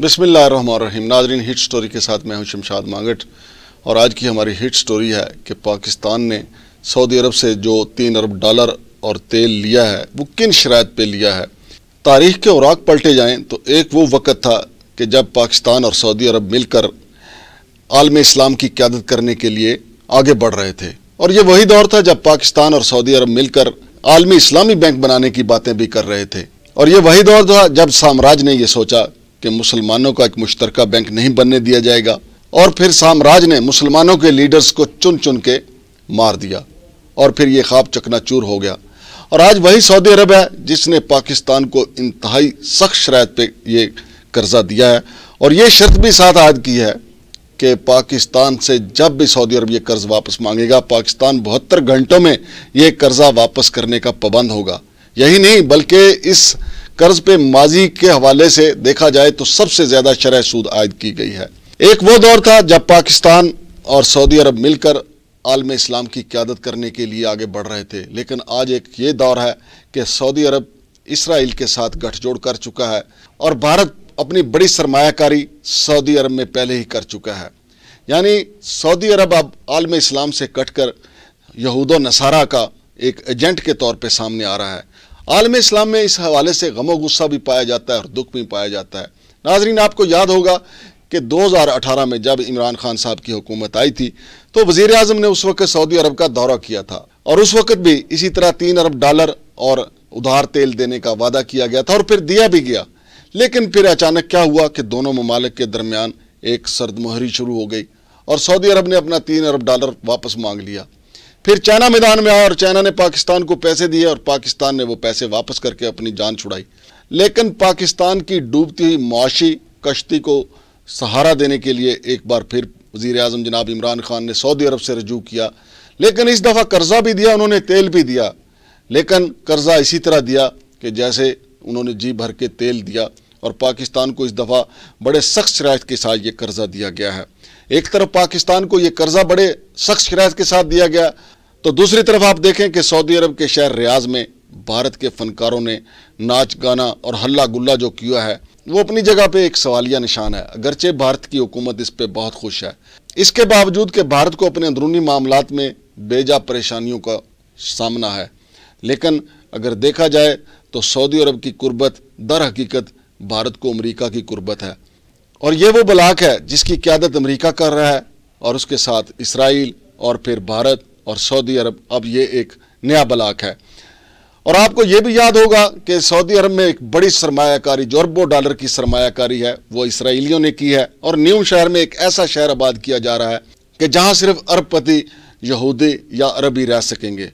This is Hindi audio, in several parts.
बिसमीम नाजरीन हिट स्टोरी के साथ मैं हूं शमशाद मांगट और आज की हमारी हिट स्टोरी है कि पाकिस्तान ने सऊदी अरब से जो तीन अरब डॉलर और तेल लिया है वो किन शरात पे लिया है तारीख के औराक पलटे जाएं तो एक वो वक़्त था कि जब पाकिस्तान और सऊदी अरब मिलकर आलम इस्लाम की क्यादत करने के लिए आगे बढ़ रहे थे और ये वही दौर था जब पाकिस्तान और सऊदी अरब मिलकर आलमी इस्लामी बैंक बनाने की बातें भी कर रहे थे और ये वही दौर था जब साम्राज्य ने यह सोचा कि मुसलमानों का एक मुश्तरक बैंक नहीं बनने दिया जाएगा और फिर साम्राज्य ने मुसलमानों के लीडर्स को चुन चुन के मार दिया और फिर ये ख्वाब चकनाचूर हो गया और आज वही सऊदी अरब है जिसने पाकिस्तान को इंतहाई सख्त शरात पे ये कर्ज़ा दिया है और ये शर्त भी साथ आज की है कि पाकिस्तान से जब भी सऊदी अरब ये कर्ज़ वापस मांगेगा पाकिस्तान बहत्तर घंटों में ये कर्ज़ा वापस करने का पाबंद होगा यही नहीं बल्कि इस कर्ज पे माजी के हवाले से देखा जाए तो सबसे ज्यादा शरह सूद आयद की गई है एक वो दौर था जब पाकिस्तान और सऊदी अरब मिलकर आलम इस्लाम की क्यादत करने के लिए आगे बढ़ रहे थे लेकिन आज एक ये दौर है कि सऊदी अरब इसराइल के साथ गठजोड़ कर चुका है और भारत अपनी बड़ी सरमाकारी सऊदी अरब में पहले ही कर चुका है यानी सऊदी अरब अब आलम इस्लाम से कट कर यहूद नसारा का एक एजेंट के तौर पर सामने आ रहा है आलम इस्लाम में इस हवाले से गमो गुस्सा भी पाया जाता है और दुख भी पाया जाता है नाजरीन आपको याद होगा कि 2018 में जब इमरान खान साहब की हुकूमत आई थी तो वजीर अजम ने उस वक्त सऊदी अरब का दौरा किया था और उस वक्त भी इसी तरह तीन अरब डॉलर और उधार तेल देने का वादा किया गया था और फिर दिया भी गया लेकिन फिर अचानक क्या हुआ कि दोनों ममालिक के दरमियान एक सर्द मुहरी शुरू हो गई और सऊदी अरब ने अपना तीन अरब डॉलर वापस मांग लिया फिर चाइना मैदान में आया और चाइना ने पाकिस्तान को पैसे दिए और पाकिस्तान ने वो पैसे वापस करके अपनी जान छुड़ाई लेकिन पाकिस्तान की डूबती हुई मुआशी कश्ती को सहारा देने के लिए एक बार फिर वजीर अजम जनाब इमरान खान ने सऊदी अरब से रजू किया लेकिन इस दफ़ा कर्जा भी दिया उन्होंने तेल भी दिया लेकिन कर्जा इसी तरह दिया कि जैसे उन्होंने जी भर के तेल दिया और पाकिस्तान को इस दफ़ा बड़े सख्त शरात के साथ ये कर्जा दिया गया है एक तरफ पाकिस्तान को यह कर्जा बड़े सख्त शरात के साथ दिया गया तो दूसरी तरफ आप देखें कि सऊदी अरब के शहर रियाज में भारत के फनकारों ने नाच गाना और हल्ला गुल्ला जो किया है वो अपनी जगह पे एक सवालिया निशान है अगरचे भारत की हुकूमत इस पर बहुत खुश है इसके बावजूद कि भारत को अपने अंदरूनी मामला में बेजा परेशानियों का सामना है लेकिन अगर देखा जाए तो सऊदी अरब की कुर्बत दर हकीकत भारत को अमरीका की कुर्बत है और ये वो बलाक है जिसकी क्यादत अमरीका कर रहा है और उसके साथ इसराइल और फिर भारत और सऊदी अरब अब ये एक नया बलाक है और आपको ये भी याद होगा कि सऊदी अरब में एक बड़ी सरमाकारी जो अरबों डॉलर की सरमाकारी है वो इसराइलियों ने की है और न्यू शहर में एक ऐसा शहर आबाद किया जा रहा है कि जहाँ सिर्फ अरबपति यहूदी या अरबी रह सकेंगे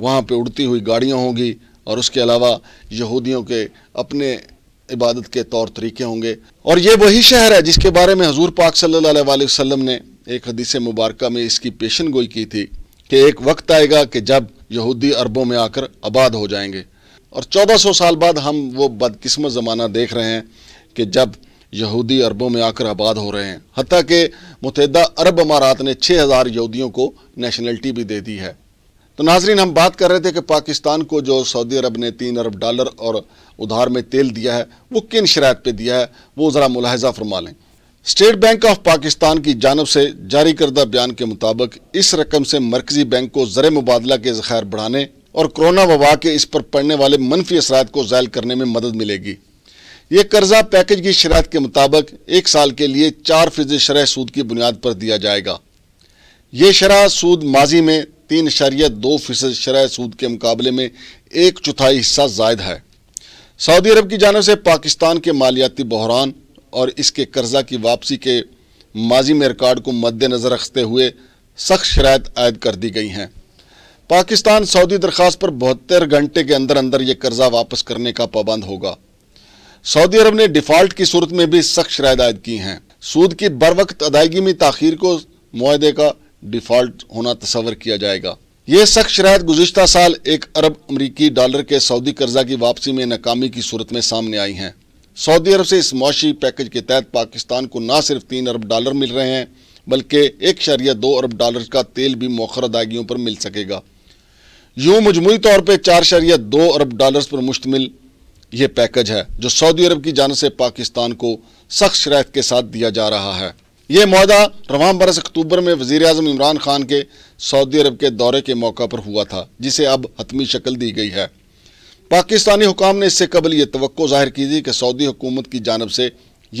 वहाँ पे उड़ती हुई गाड़ियाँ होंगी और उसके अलावा यहूदियों के अपने इबादत के तौर तरीके होंगे और ये वही शहर है जिसके बारे में हजूर पाक सल्ला वसम ने एक हदीस मुबारक में इसकी पेशन गोई की थी कि एक वक्त आएगा कि जब यहूदी अरबों में आकर आबाद हो जाएंगे और 1400 साल बाद हम वो बदकिस्मत ज़माना देख रहे हैं कि जब यहूदी अरबों में आकर आबाद हो रहे हैं हती कि मुतहदा अरब अमारात ने हज़ार यहूदियों को नेशनलिटी भी दे दी है तो नाजरीन हम बात कर रहे थे कि पाकिस्तान को जो सऊदी अरब ने तीन अरब डॉलर और उधार में तेल दिया है वो किन शरात पर दिया है वो ज़रा मुलाहजा फरमा लें स्टेट बैंक ऑफ पाकिस्तान की जानब से जारी करदा बयान के मुताबिक इस रकम से मरकजी बैंक को ज़र मुबादला के ज़ख़ैर बढ़ाने और कोरोना वबा के इस पर पड़ने वाले मनफी असरात को ज़ायल करने में मदद मिलेगी ये कर्जा पैकेज की शरात के मुताबिक एक साल के लिए चार फीसद शरह सूद की बुनियाद पर दिया जाएगा ये शरह सूद माजी में तीन इशारिया दो फीसद शरह सूद के मुकाबले में एक चौथाई हिस्सा जायद है सऊदी अरब की जानब से पाकिस्तान के मालियाती बहरान और इसके कर्जा की वापसी के माजी में रिकॉर्ड को मद्देनज़र रखते हुए सख्त शराय आयद कर दी गई हैं पाकिस्तान सऊदी दरख्वास्त पर बहत्तर घंटे के अंदर अंदर यह कर्जा वापस करने का पाबंद होगा सऊदी अरब ने डिफ़ॉल्ट की सूरत में भी सख्त शराय आयद की हैं सूद की बर वक्त अदायगी में तखीर को माहे का डिफ़ॉल्ट होना तस्वर किया जाएगा ये सख्त शरात गुजशत साल एक अरब अमरीकी डॉलर के सऊदी कर्जा की वापसी में नाकामी की सूरत में सामने आई हैं सऊदी अरब से इस मुशी पैकेज के तहत पाकिस्तान को ना सिर्फ तीन अरब डॉलर मिल रहे हैं बल्कि एक शरिया दो अरब डॉलर का तेल भी मौखर अदायगियों पर मिल सकेगा यूं मजमू तौर पर चार शरिया दो अरब डॉलर पर मुश्तमिल यह पैकेज है जो सऊदी अरब की जानब से पाकिस्तान को सख्त शरात के साथ दिया जा रहा है ये महदा रवान बरस अक्टूबर में वज़ी अजम इमरान खान के सऊदी अरब के दौरे के मौका पर हुआ था जिसे अब हतमी शक्ल दी गई है पाकिस्तानी हुकाम ने इससे कबल ये तो ज़ाहिर की थी कि सऊदी हुकूमत की जानब से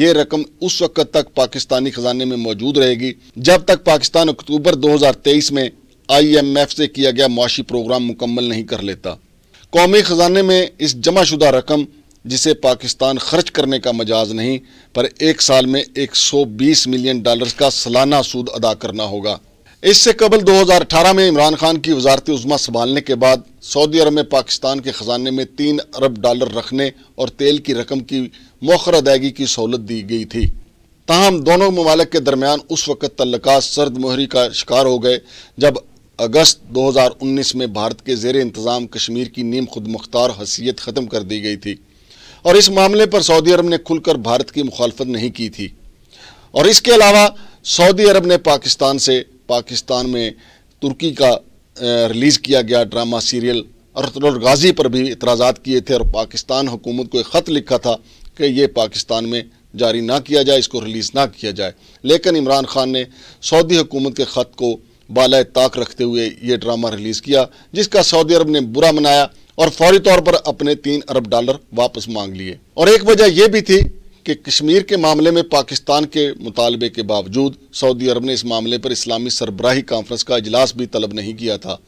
ये रकम उस वक्त तक पाकिस्तानी ख़जाने में मौजूद रहेगी जब तक पाकिस्तान अक्टूबर दो हज़ार तेईस में आई एम एफ से किया गया मुआशी प्रोग्राम मुकम्मल नहीं कर लेता कौमी ख़जाने में इस जमाशुदा रकम जिसे पाकिस्तान खर्च करने का मजाज नहीं पर एक साल में 120 मिलियन डॉलर्स का सालाना सूद अदा करना होगा इससे कबल 2018 में इमरान खान की वजारती उजमा संभालने के बाद सऊदी अरब में पाकिस्तान के ख़जाने में तीन अरब डॉलर रखने और तेल की रकम की मौखर अदायगी की सहूलत दी गई थी ताहम दोनों ममालक के दरमियान उस वक्त तल्लक सर्द मोहरी का शिकार हो गए जब अगस्त 2019 में भारत के जेर इंतज़ाम कश्मीर की नीम खुद मुख्तार हैसियत ख़त्म कर दी गई थी और इस मामले पर सऊदी अरब ने खुलकर भारत की मुखालफत नहीं की थी और इसके अलावा सऊदी अरब ने पाकिस्तान से पाकिस्तान में तुर्की का रिलीज़ किया गया ड्रामा सीरियल गाजी पर भी इतराज़ात किए थे और पाकिस्तान हुकूमत को एक ख़त लिखा था कि ये पाकिस्तान में जारी ना किया जाए इसको रिलीज़ ना किया जाए लेकिन इमरान खान ने सऊदी हुकूमत के ख़त को बाल ताक रखते हुए ये ड्रामा रिलीज़ किया जिसका सऊदी अरब ने बुरा मनाया और फौरी तौर पर अपने तीन अरब डॉलर वापस मांग लिए और एक वजह यह भी थी कि कश्मीर के मामले में पाकिस्तान के मुतालबे के बावजूद सऊदी अरब ने इस मामले पर इस्लामी सरबराही कॉन्फ्रेंस का अजलास भी तलब नहीं किया था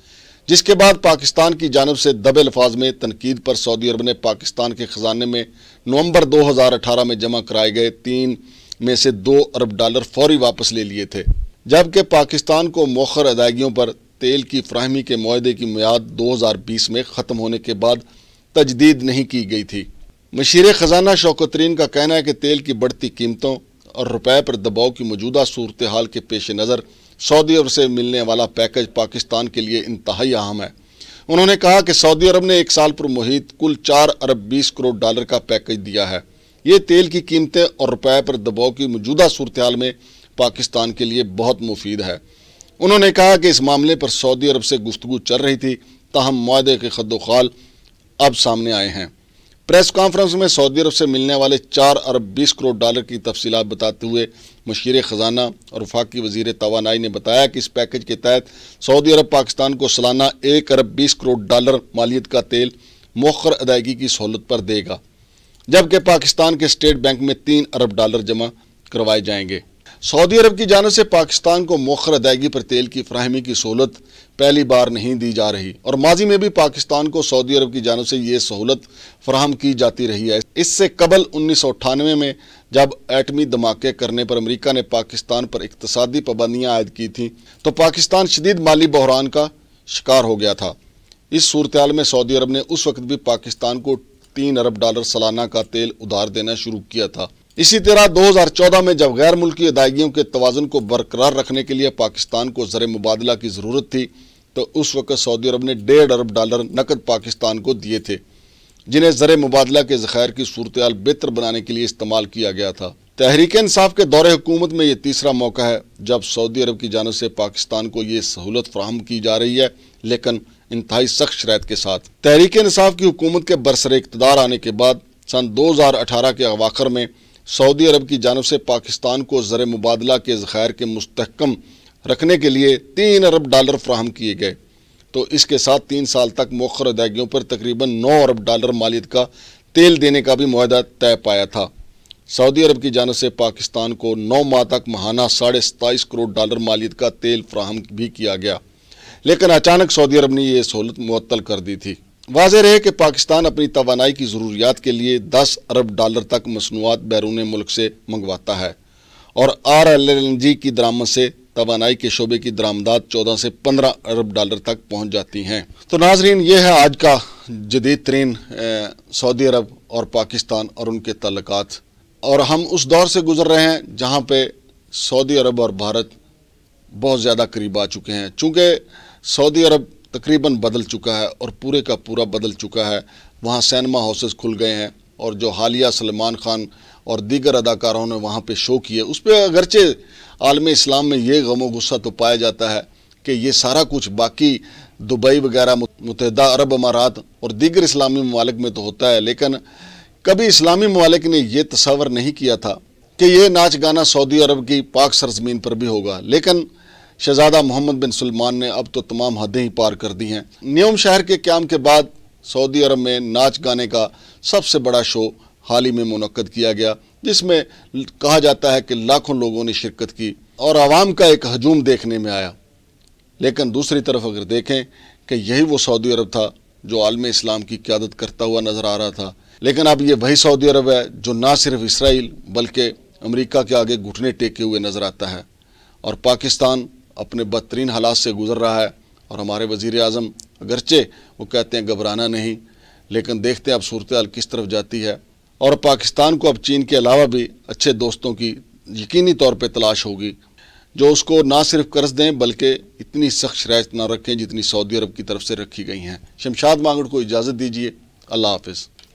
जिसके बाद पाकिस्तान की जानब से दबे लफाज में तनकीद पर सऊदी अरब ने पाकिस्तान के ख़जाने में नवंबर 2018 में जमा कराए गए तीन में से दो अरब डॉलर फौरी वापस ले लिए थे जबकि पाकिस्तान को मौखर अदायगियों पर तेल की फ्राहमी के माहे की हजार 2020 में ख़त्म होने के बाद तजदीद नहीं की गई थी मशीर ख़जाना शौकतरीन का कहना है कि तेल की बढ़ती कीमतों और रुपए पर दबाव की मौजूदा सूरत हाल के पेश नज़र सऊदी अरब से मिलने वाला पैकेज पाकिस्तान के लिए इंतहाई अहम है उन्होंने कहा कि सऊदी अरब ने एक साल पर मुहित कुल चार अरब बीस करोड़ डॉलर का पैकेज दिया है ये तेल की कीमतें और रुपये पर दबाव की मौजूदा सूरत हाल में पाकिस्तान के लिए बहुत मुफीद है उन्होंने कहा कि इस मामले पर सऊदी अरब से गुफ्तु चल रही थी तहम माहे के खदोखाल अब सामने आए हैं प्रेस कॉन्फ्रेंस में सऊदी अरब से मिलने वाले चार अरब बीस करोड़ डॉलर की तफसीत बताते हुए मशीर ख़जाना और वफाकी वजीर तोानाई ने बताया कि इस पैकेज के तहत सऊदी अरब पाकिस्तान को सालाना एक अरब बीस करोड़ डॉलर मालियत का तेल मौखर अदायगी की सहूलत पर देगा जबकि पाकिस्तान के स्टेट बैंक में तीन अरब डॉलर जमा करवाए जाएंगे सऊदी अरब की जानब से पाकिस्तान को मौखर अदायगी पर तेल की फ्राहमी की सहूलत पहली बार नहीं दी जा रही और माजी में भी पाकिस्तान को सऊदी अरब की जानब से ये सहूलत फ्राहम की जाती रही है इससे कबल उन्नीस सौ अट्ठानवे में जब एटमी धमाके करने पर अमरीका ने पाकिस्तान पर इकतदी पाबंदियाँ आयद की थी तो पाकिस्तान शदीद माली बहरान का शिकार हो गया था इस सूरत में सऊदी अरब ने उस वक्त भी पाकिस्तान को तीन अरब डॉलर सालाना का तेल उधार देना शुरू किया था इसी तरह 2014 में जब गैर मुल्की अदायगियों के तोज़न को बरकरार रखने के लिए पाकिस्तान को ज़र मुबादला की ज़रूरत थी तो उस वक्त सऊदी अरब ने डेढ़ अरब डॉलर नकद पाकिस्तान को दिए थे जिन्हें ज़र मुबादला के ज़खायर की सूरत बेहतर बनाने के लिए इस्तेमाल किया गया था तहरीक इंसाफ के दौरे हुकूमत में ये तीसरा मौका है जब सऊदी अरब की जानब से पाकिस्तान को ये सहूलत फ्राहम की जा रही है लेकिन इंतहाई सख्त शरात के साथ तहरीक इंसाफ की हुकूमत के बरसर इकतदार आने के बाद सन 2018 के अवाखर में सऊदी अरब की जानब से पाकिस्तान को ज़र मुबादला के ज़ख़ायर के मस्तकम रखने के लिए तीन अरब डॉलर फ्राहम किए गए तो इसके साथ तीन साल तक मौखर अदायगियों पर तकरीबन नौ अरब डॉलर मालियत का तेल देने का भी माह तय पाया था सऊदी अरब की जानब से पाकिस्तान को नौ माह तक महाना साढ़े सताईस करोड़ डॉलर मालियत का तेल फ्राहम भी किया गया लेकिन अचानक सऊदी अरब ने यह सहूलत मअतल कर दी थी वाज रहे कि पाकिस्तान अपनी तोानाई की ज़रूरियात के लिए दस अरब डॉलर तक मसनूआत बैरून मुल्क से मंगवाता है और आर एल एन जी की दरामद से तोानाई के शोबे की दरामदात चौदह से पंद्रह अरब डॉलर तक पहुँच जाती हैं तो नाजरीन ये है आज का जदीद तरीन सऊदी अरब और पाकिस्तान और उनके तल्लक और हम उस दौर से गुजर रहे हैं जहाँ पर सऊदी अरब और भारत बहुत ज़्यादा करीब आ चुके हैं चूँकि सऊदी अरब तकरीबन बदल चुका है और पूरे का पूरा बदल चुका है वहाँ सैनमा हाउसेस खुल गए हैं और जो हालिया सलमान ख़ान और दीगर अदाकारों ने वहाँ पे शो किए उस पर अगरचे आलम इस्लाम में ये गमो गुस्सा तो पाया जाता है कि ये सारा कुछ बाकी दुबई वगैरह मुतहदा अरब अमारात और दीगर इस्लामी ममालिक में तो होता है लेकिन कभी इस्लामी ममालिक ने यह तस्वर नहीं किया था कि ये नाच गाना सऊदी अरब की पाक सरजमीन पर भी होगा लेकिन शहजादा मोहम्मद बिन सलमान ने अब तो तमाम हदें ही पार कर दी हैं न्योम शहर के क्याम के बाद सऊदी अरब में नाच गाने का सबसे बड़ा शो हाल ही में मुनद किया गया जिसमें कहा जाता है कि लाखों लोगों ने शिरकत की और आवाम का एक हजूम देखने में आया लेकिन दूसरी तरफ अगर देखें कि यही वो सऊदी अरब था जो आलम इस्लाम की क्यादत करता हुआ नज़र आ रहा था लेकिन अब ये वही सऊदी अरब है जो ना सिर्फ इसराइल बल्कि अमरीका के आगे घुटने टेके हुए नज़र आता है और पाकिस्तान अपने बदतरीन हालात से गुज़र रहा है और हमारे वज़ी अजम अगरचे वो कहते हैं घबराना नहीं लेकिन देखते हैं अब सूरत किस तरफ जाती है और पाकिस्तान को अब चीन के अलावा भी अच्छे दोस्तों की यकीनी तौर पर तलाश होगी जो उसको ना सिर्फ कर्ज दें बल्कि इतनी सख्त शराय ना रखें जितनी सऊदी अरब की तरफ से रखी गई हैं शमशाद मांगड़ को इजाज़त दीजिए अल्लाह हाफिज़